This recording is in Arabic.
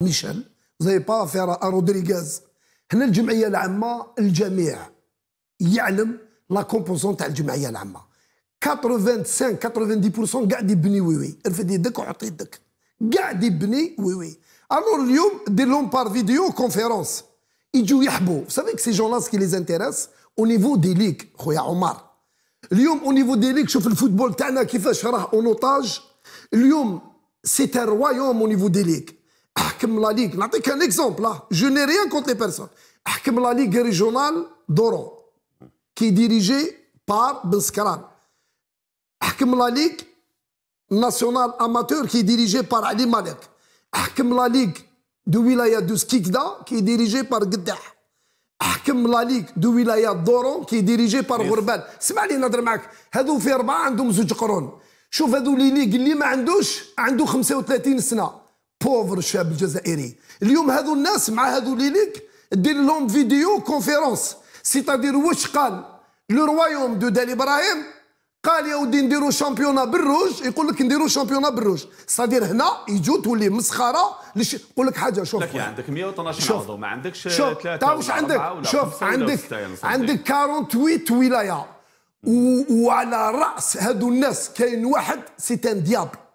ميشيل زي با pas رودريغاز هنا الجمعيه العامه الجميع يعلم لا كومبوزون تاع الجمعيه العامه 85 90% قاعد يبني وي وي ارفد يدك وحط يدك قاعد يبني وي وي الور اليوم دير لهم بار فيديو كونفيرونس يجوا يحبوا سافيك سي جون لاسكي لي زانتيريس او نيفو دي ليك خويا عمر اليوم او نيفو دي ليك شوف الفوتبول تاعنا كيفاش راه اونوطاج اليوم سي تا روايوم او نيفو دي ليك احكم لا ليغ نعطيك ان اكزومبل جو ني ريان كونت لي بيرسون احكم لا ليغ ريجونال دورون كي ديريجي بار بن سكران احكم لا ليغ ناسيونال اماتور كي ديريجي بار علي مالك احكم لا ليغ دو ولايه دو سكيكدا كي ديريجي بار قداح احكم لا ليغ دو ولايه دورون كي ديريجي بار غربان لي نهضر معاك هذو في اربعه عندهم زوج قرون شوف هذو لي ليغ اللي ما عندوش عنده 35 سنه بوفر الشاب الجزائري اليوم هذو الناس مع هذو ليليك دير لهم فيديو كونفيرونس سيتادير واش قال لو رويوم دو دال ابراهيم قال يا ودي نديرو شامبيونا بالروج يقول لك نديرو شامبيونا بالروج صادير هنا يجو تولي مسخره لش... يقول لك حاجه شوف لكن عندك 112 عضو ما عندكش شوف واش عندك شوف عندك يعني، عندك 48 ولايه و... وعلى راس هادو الناس كاين واحد سيتان ديابل